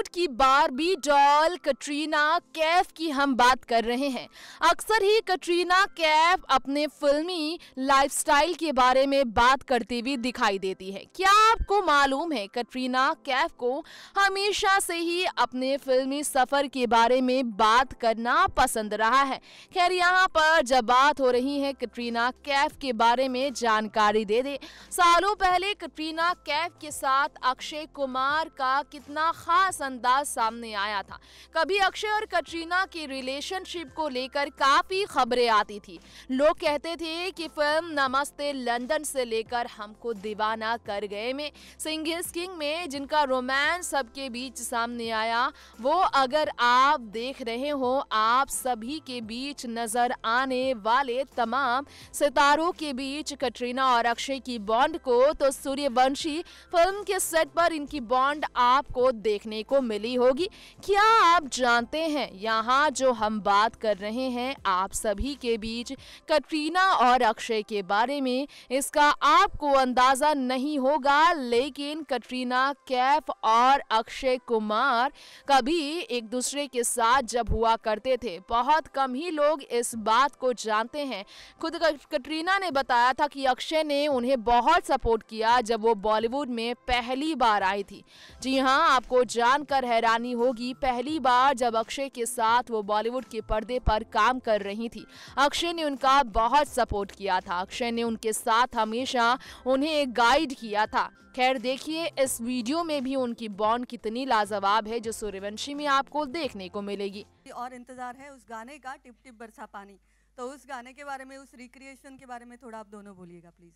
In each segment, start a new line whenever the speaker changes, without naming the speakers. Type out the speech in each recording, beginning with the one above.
Hollywood की Barbie doll Katrina Kaif की हम बात कर रहे हैं अक्सर ही कटरीना कैफ अपने फिल्मी लाइफस्टाइल के बारे में बात करती हुई दिखाई देती है क्या आपको मालूम है कटरीना कैफ को हमेशा से ही अपने फिल्मी सफ़र के बारे में बात करना पसंद रहा है खैर यहाँ पर जब बात हो रही है कटरीना कैफ के बारे में जानकारी दे दे सालों पहले कटरीना कैफ के साथ अक्षय कुमार का कितना खास अंदाज सामने आया था कभी अक्षय और कटरीना की रिलेशनशिप को लेकर काफ़ी खबरें आती थी लोग कहते थे कि फिल्म नमस्ते लंदन से लेकर हमको दीवाना कर गए में सिंगिस किंग में जिनका रोमांस सबके बीच सामने आया वो अगर आप देख रहे हो आप सभी के बीच नज़र आने वाले तमाम सितारों के बीच कटरीना और अक्षय की बॉन्ड को तो सूर्यवंशी फिल्म के सेट पर इनकी बॉन्ड आपको देखने को मिली होगी क्या आप जानते हैं यहाँ जो हम बात कर रहे हैं आप सभी के बीच कटरीना और अक्षय के बारे में इसका आपको अंदाज़ा नहीं होगा लेकिन कटरीना कैफ और अक्षय कुमार कभी एक दूसरे के साथ जब हुआ करते थे बहुत कम ही लोग इस बात को जानते हैं खुद कटरीना ने बताया था कि अक्षय ने उन्हें बहुत सपोर्ट किया जब वो बॉलीवुड में पहली बार आई थी जी हाँ आपको जान जानकर हैरानी होगी पहली बार जब अक्षय के साथ वो बॉलीवुड के पर्दे पर काम कर रही थी अक्षय ने उनका बहुत सपोर्ट किया था अक्षय ने उनके साथ हमेशा उन्हें गाइड किया था खैर देखिए इस वीडियो में भी उनकी बॉन्ड कितनी लाजवाब है जो सूर्यवंशी में आपको देखने को मिलेगी और इंतजार है उस गाने का टिप टिप बरसा पानी तो उस गाने के बारे में उस रिक्रिएशन के बारे में थोड़ा आप दोनों बोलिएगा प्लीज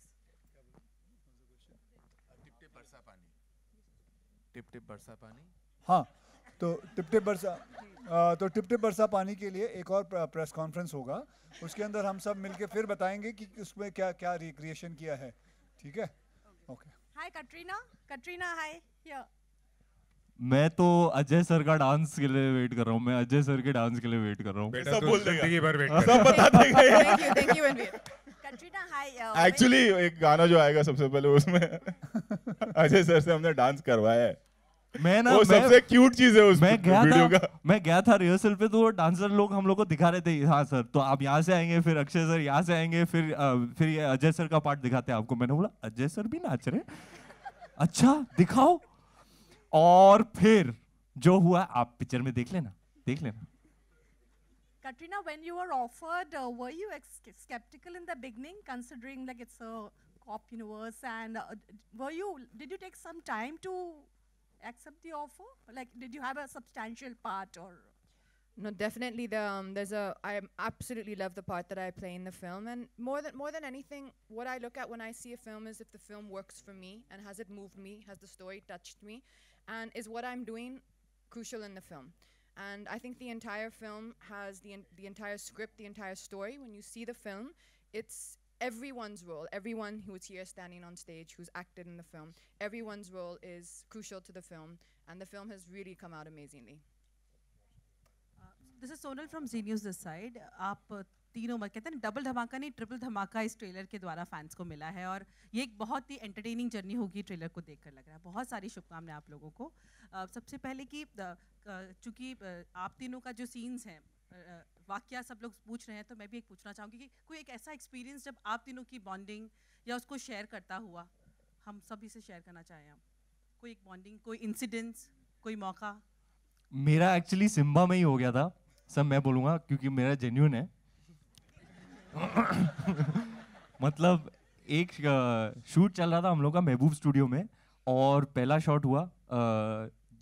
टिप टिप बरसा पानी टिप टिप बरसा पानी
हाँ तो
टिपटे बरसा तो टिपटे बरसा पानी के लिए एक और प्रेस कॉन्फ्रेंस होगा उसके अंदर हम सब मिलके फिर बताएंगे कि उसमें क्या क्या रिक्रिएशन किया है ठीक है
okay hi Katrina Katrina hi
मैं तो अजय सर का डांस के लिए वेट कर रहा हूँ मैं अजय सर के डांस के लिए वेट कर रहा हूँ सब बोल देगा हाँ। सब बता देगा एक्चुअली uh, एक गाना जो आएगा सबसे पहले उसमें अजय सर से हमने डांस करवाया है मैं ना वो मैं, सबसे क्यूट चीज है उस मैं गया वीडियो था, का मैं गया था रिहर्सल पे तो वो डांसर लोग हम लोग को दिखा रहे थे हाँ सर तो आप यहाँ से आएंगे फिर अक्षय सर यहाँ से आएंगे फिर आ, फिर ये अजय सर का पार्ट दिखाते हैं आपको मैंने बोला अजय सर भी नाच रहे अच्छा दिखाओ और फिर जो हुआ आप पिक्चर में देख लेना देख लेना
Katrina, when you were offered, uh, were you skeptical in the beginning, considering like it's a cop universe, and uh, were you did you take some time to accept the offer? Like, did you have a substantial part or? No, definitely. The, um, there's a. I absolutely love the part that I play in the film, and more than more than anything, what I look at when I see a film is if the film works for me and has it moved me, has the story touched me, and is what I'm doing crucial in the film. And I think the entire film has the the entire script, the entire story. When you see the film, it's everyone's role, everyone who is here standing on stage, who's acted in the film, everyone's role is crucial to the film, and the film has really come out amazingly. this is Sonal from Z News this side. आप uh, तीनों मत कहते हैं double धमाका नहीं triple धमाका इस trailer के द्वारा फैंस को मिला है और ये एक बहुत ही एंटरटेनिंग जर्नी होगी ट्रेलर को देखकर लग रहा है बहुत सारी शुभकामनाएं आप लोगों को uh, सबसे पहले कि uh, चूँकि आप तीनों का जो सीन्स हैं वाक्य सब लोग पूछ रहे हैं तो मैं भी एक पूछना चाहूँगी कि कोई एक ऐसा एक्सपीरियंस जब आप तीनों की बॉन्डिंग या उसको शेयर करता हुआ हम सभी से शेयर करना चाहें हम कोई एक बॉन्डिंग कोई इंसिडेंस कोई मौका
मेरा एक्चुअली सिम्बा में ही हो गया था सब मैं बोलूँगा क्योंकि मेरा जेन्यून है मतलब एक शूट चल रहा था हम लोग का महबूब स्टूडियो में और पहला शॉट हुआ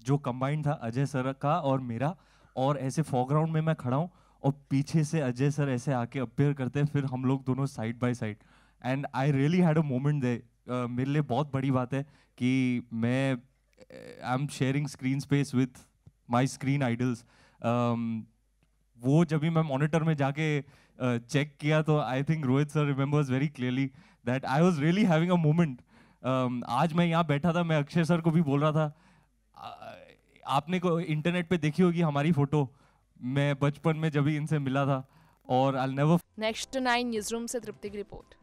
जो कंबाइंड था अजय सर का और मेरा और ऐसे फोरग्राउंड में मैं खड़ा हूँ और पीछे से अजय सर ऐसे आके अपेयर करते हैं फिर हम लोग दोनों side by side and I really had a moment दे मेरे लिए बहुत बड़ी बात है कि मैं I am sharing screen space with my screen idols वो जब भी मैं मॉनिटर में जाके चेक uh, किया तो I think Rohit sir remembers very clearly that I was really having a moment आज मैं यहाँ बैठा था मैं अक्षय सर को भी बोल रहा था
uh,
आपने को इंटरनेट पे देखी होगी हमारी फोटो मैं बचपन में जब भी इनसे मिला था और I never
next nine newsroom से तृप्ति की रिपोर्ट